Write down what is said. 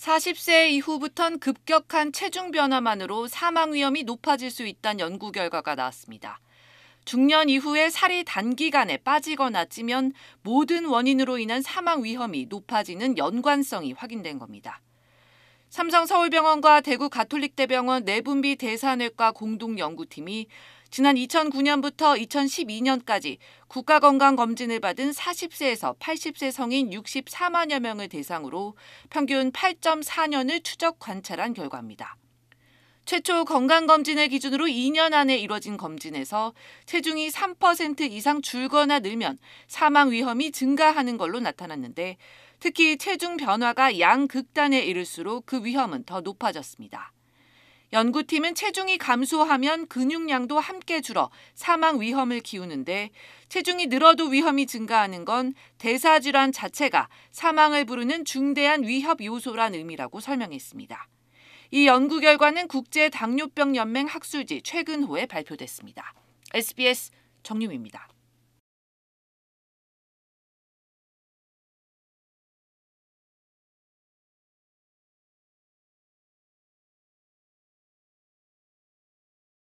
40세 이후부턴 급격한 체중 변화만으로 사망 위험이 높아질 수 있다는 연구 결과가 나왔습니다. 중년 이후에 살이 단기간에 빠지거나 찌면 모든 원인으로 인한 사망 위험이 높아지는 연관성이 확인된 겁니다. 삼성서울병원과 대구 가톨릭대병원 내분비 대산외과 공동연구팀이 지난 2009년부터 2012년까지 국가건강검진을 받은 40세에서 80세 성인 64만여 명을 대상으로 평균 8.4년을 추적 관찰한 결과입니다. 최초 건강검진을 기준으로 2년 안에 이뤄진 검진에서 체중이 3% 이상 줄거나 늘면 사망 위험이 증가하는 걸로 나타났는데 특히 체중 변화가 양극단에 이를수록 그 위험은 더 높아졌습니다. 연구팀은 체중이 감소하면 근육량도 함께 줄어 사망 위험을 키우는데 체중이 늘어도 위험이 증가하는 건 대사질환 자체가 사망을 부르는 중대한 위협 요소란 의미라고 설명했습니다. 이 연구 결과는 국제 당뇨병 연맹 학술지 최근호에 발표됐습니다. SBS 정유미입니다.